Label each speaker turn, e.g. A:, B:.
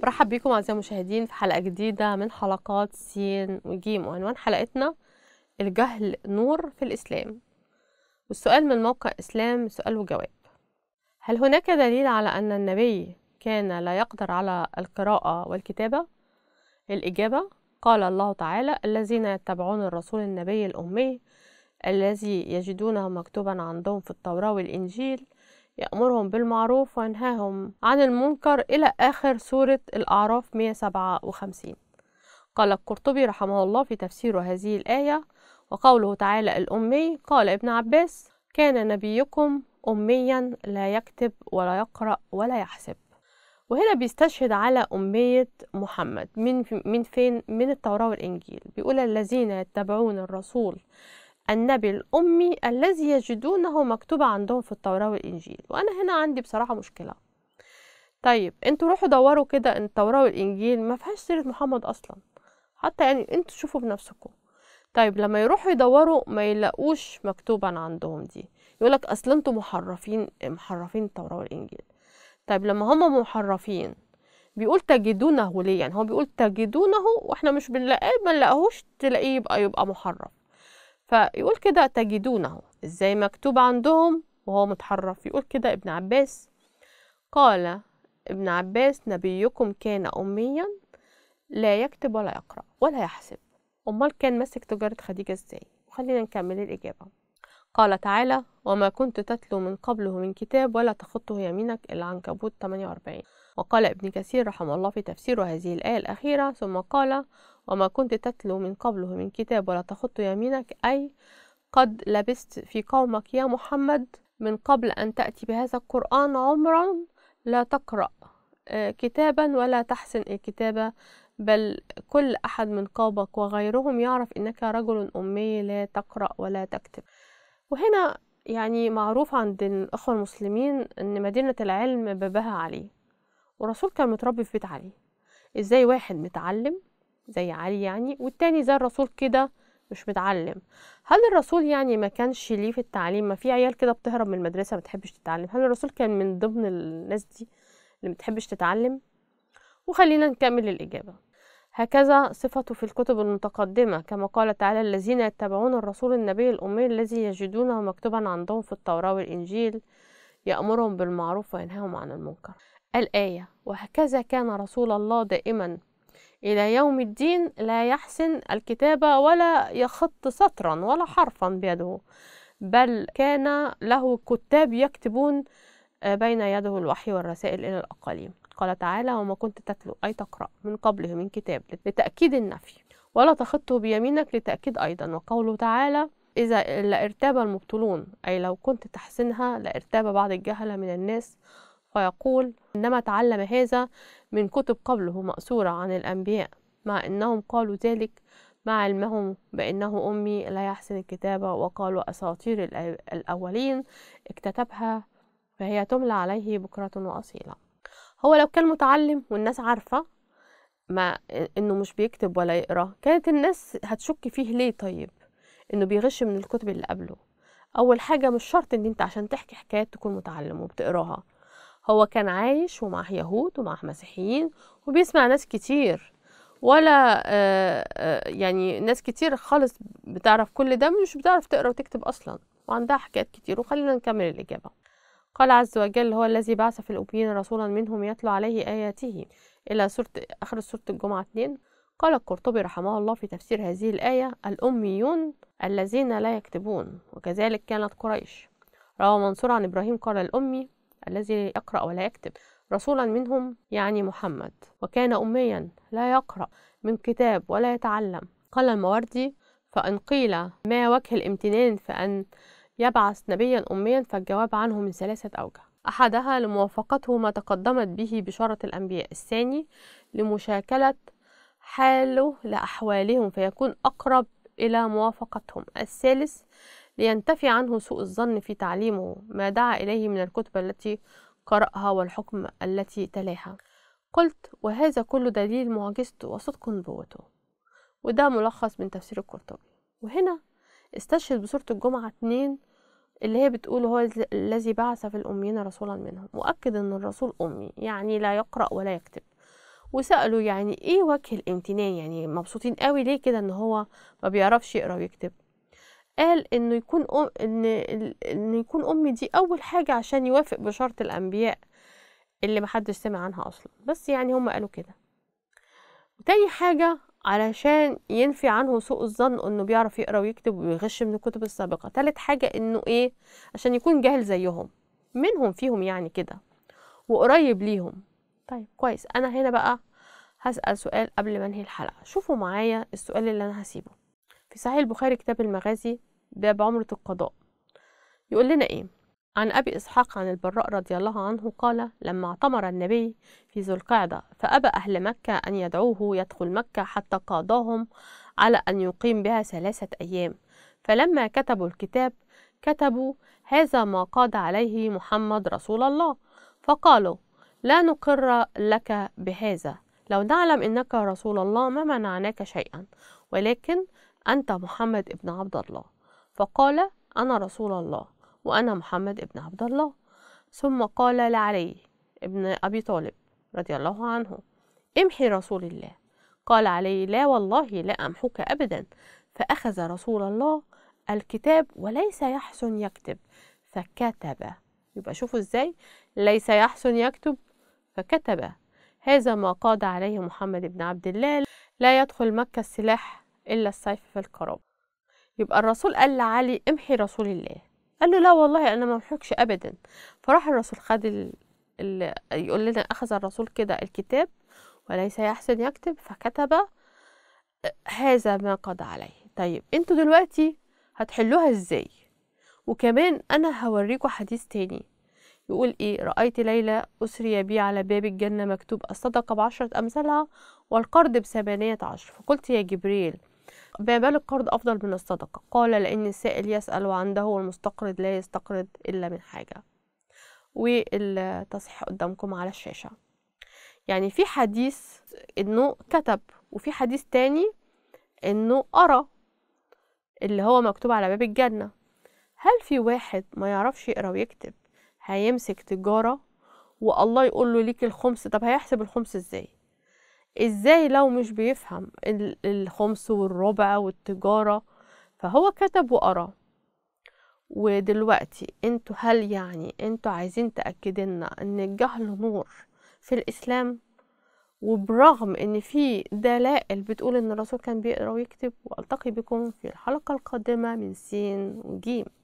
A: برحب بيكم أعزائي المشاهدين في حلقة جديدة من حلقات سين وجيم وعنوان حلقتنا الجهل نور في الإسلام والسؤال من موقع إسلام سؤال وجواب هل هناك دليل على أن النبي كان لا يقدر على القراءة والكتابة؟ الإجابة قال الله تعالى الذين يتبعون الرسول النبي الأمي الذي يجدونه مكتوبا عندهم في التوراة والإنجيل يأمرهم بالمعروف وينهاهم عن المنكر إلى آخر سورة الأعراف 157 قال القرطبي رحمه الله في تفسير هذه الآية وقوله تعالى الأمي قال ابن عباس كان نبيكم أميا لا يكتب ولا يقرأ ولا يحسب وهنا بيستشهد على أمية محمد من من فين؟ من التوراة والإنجيل بيقول الذين يتبعون الرسول النبي الأمي الذي يجدونه مكتوب عندهم في التوراة والإنجيل وأنا هنا عندي بصراحة مشكلة طيب انتوا روحوا دوروا كده ان التوراة والإنجيل ما فيهاش سيرة محمد أصلا حتى يعني انتوا شوفوا بنفسكم طيب لما يروحوا يدوروا ما يلاقوش مكتوبا عندهم دي يقولك اصل انتوا محرفين محرفين التوراة والإنجيل طيب لما هم محرفين بيقول تجدونه ليه يعني هو بيقول تجدونه واحنا مش بنلاقيه ما نلاقيهوش تلاقيه يبقى يبقى محرف فيقول كده تجدونه ازاي مكتوب عندهم وهو متحرف يقول كده ابن عباس قال ابن عباس نبيكم كان أميا لا يكتب ولا يقرأ ولا يحسب أمال كان ماسك تجارة خديجة ازاي وخلينا نكمل الإجابة قال تعالى وما كنت تتلو من قبله من كتاب ولا تخطه يمينك العنكبوت 48 وقال ابن كثير رحمه الله في تفسير هذه الآية الأخيرة ثم قال وما كنت تتلو من قبله من كتاب ولا تخط يمينك أي قد لبست في قومك يا محمد من قبل أن تأتي بهذا القرآن عمرا لا تقرأ آه، كتابا ولا تحسن إيه الكتابة بل كل أحد من قومك وغيرهم يعرف أنك رجل أمي لا تقرأ ولا تكتب وهنا يعني معروف عند الأخوة المسلمين أن مدينة العلم بابها علي والرسول كان متربي في بيت علي إزاي واحد متعلم زي علي يعني والتاني زي الرسول كده مش متعلم هل الرسول يعني ما كانش ليه في التعليم ما في عيال كده بتهرب من المدرسة ما تحبش تتعلم هل الرسول كان من ضمن الناس دي اللي ما تتعلم وخلينا نكمل الإجابة هكذا صفته في الكتب المتقدمة كما قال تعالى الذين يتبعون الرسول النبي الأمي الذي يجدونه مكتوبا عندهم في التوراة والإنجيل يأمرهم بالمعروف وينهاهم عن المنكر الآية وهكذا كان رسول الله دائما إلى يوم الدين لا يحسن الكتابة ولا يخط سطرا ولا حرفا بيده بل كان له كتاب يكتبون بين يده الوحي والرسائل إلى الأقاليم قال تعالى وما كنت تتلو أي تقرأ من قبله من كتاب لتأكيد النفي ولا تخطه بيمينك لتأكيد أيضا وقوله تعالى إذا لارتاب المبطلون أي لو كنت تحسنها لارتاب بعض الجهلة من الناس فيقول إنما تعلم هذا من كتب قبله مأثورة عن الأنبياء مع أنهم قالوا ذلك مع علمهم بأنه أمي لا يحسن الكتابة وقالوا أساطير الأولين اكتتبها فهي تملى عليه بكرة وأصيلا هو لو كان متعلم والناس عارفه ما انه مش بيكتب ولا يقرا كانت الناس هتشك فيه ليه طيب انه بيغش من الكتب اللي قبله اول حاجه مش شرط ان انت عشان تحكي حكايات تكون متعلم وبتقراها هو كان عايش ومع يهود ومع مسيحيين وبيسمع ناس كتير ولا آه، آه، يعني ناس كتير خالص بتعرف كل ده مش بتعرف تقرا وتكتب اصلا وعندها حكايات كتير وخلينا نكمل الاجابه قال عز وجل هو الذي بعث في الأبيين رسولا منهم يتلو عليه آياته إلى سورة آخر سورة الجمعة 2 قال القرطبي رحمه الله في تفسير هذه الآية الأميون الذين لا يكتبون وكذلك كانت قريش روى منصور عن إبراهيم قال الأمي الذي يقرأ ولا يكتب رسولا منهم يعني محمد وكان أميا لا يقرأ من كتاب ولا يتعلم قال الموردي فإن قيل ما وجه الامتنان فأن يبعث نبيا أميا فالجواب عنه من ثلاثة أوجه أحدها لموافقته ما تقدمت به بشارة الأنبياء الثاني لمشاكلة حاله لأحوالهم فيكون أقرب إلى موافقتهم الثالث لينتفي عنه سوء الظن في تعليمه ما دعا إليه من الكتب التي قرأها والحكم التي تلاها قلت وهذا كل دليل معجزته وصدق نبوته وده ملخص من تفسير القرطبي وهنا استشهد بسورة الجمعة 2 اللي هي بتقول هو الذي بعث في الأميين رسولا منهم وأكد أن الرسول أمي يعني لا يقرأ ولا يكتب وسألوا يعني إيه وجه الامتنان يعني مبسوطين قوي ليه كده أن هو ما بيعرفش يقرأ ويكتب قال إنه يكون أم إن إنه يكون أمي دي أول حاجة عشان يوافق بشرط الأنبياء اللي محدش سمع عنها أصلا بس يعني هم قالوا كده وتاني حاجة علشان ينفي عنه سوء الظن انه بيعرف يقرا ويكتب ويغش من الكتب السابقه تالت حاجه انه ايه عشان يكون جاهل زيهم منهم فيهم يعني كده وقريب ليهم طيب كويس انا هنا بقى هسال سؤال قبل ما انهي الحلقه شوفوا معايا السؤال اللي انا هسيبه في صحيح البخاري كتاب المغازي باب عمره القضاء يقول لنا ايه عن أبي إسحاق عن البراء رضي الله عنه قال لما اعتمر النبي في ذو القعدة فأبى أهل مكة أن يدعوه يدخل مكة حتى قاضاهم على أن يقيم بها ثلاثة أيام فلما كتبوا الكتاب كتبوا هذا ما قاد عليه محمد رسول الله فقالوا لا نقر لك بهذا لو نعلم انك رسول الله ما منعناك شيئا ولكن انت محمد ابن عبد الله فقال انا رسول الله وأنا محمد ابن عبد الله ثم قال لعلي ابن أبي طالب رضي الله عنه امحي رسول الله قال علي لا والله لا أمحك أبدا فأخذ رسول الله الكتاب وليس يحسن يكتب فكتب يبقى شوفوا ازاي ليس يحسن يكتب فكتب هذا ما قاد عليه محمد بن عبد الله لا يدخل مكة السلاح إلا السيف في القراب يبقى الرسول قال لعلي امحي رسول الله قال له لا والله انا ما بحكش ابدا فراح الرسول خد ال... ال... يقول لنا اخذ الرسول كده الكتاب وليس يحسن يكتب فكتب هذا ما قضى عليه طيب انتوا دلوقتي هتحلوها ازاي وكمان انا هوريكم حديث تاني يقول ايه رأيت ليلى أسري بي على باب الجنة مكتوب الصدقة بعشرة أمثالها والقرض بثمانية عشر فقلت يا جبريل بال القرض أفضل من الصدقة قال لأن السائل يسأل وعنده والمستقرض لا يستقرض إلا من حاجة والتصحيح قدامكم على الشاشة يعني في حديث إنه كتب وفي حديث تاني إنه قرأ اللي هو مكتوب على باب الجنة هل في واحد ما يعرفش يقرأ ويكتب هيمسك تجارة والله يقول له ليك الخمس طب هيحسب الخمس ازاي ازاي لو مش بيفهم الخمس والربع والتجارة فهو كتب وقرا ودلوقتي انتوا هل يعني انتوا عايزين تأكدنا ان الجهل نور في الاسلام وبرغم ان في دلائل بتقول ان الرسول كان بيقرا ويكتب والتقي بكم في الحلقة القادمة من سين وجيم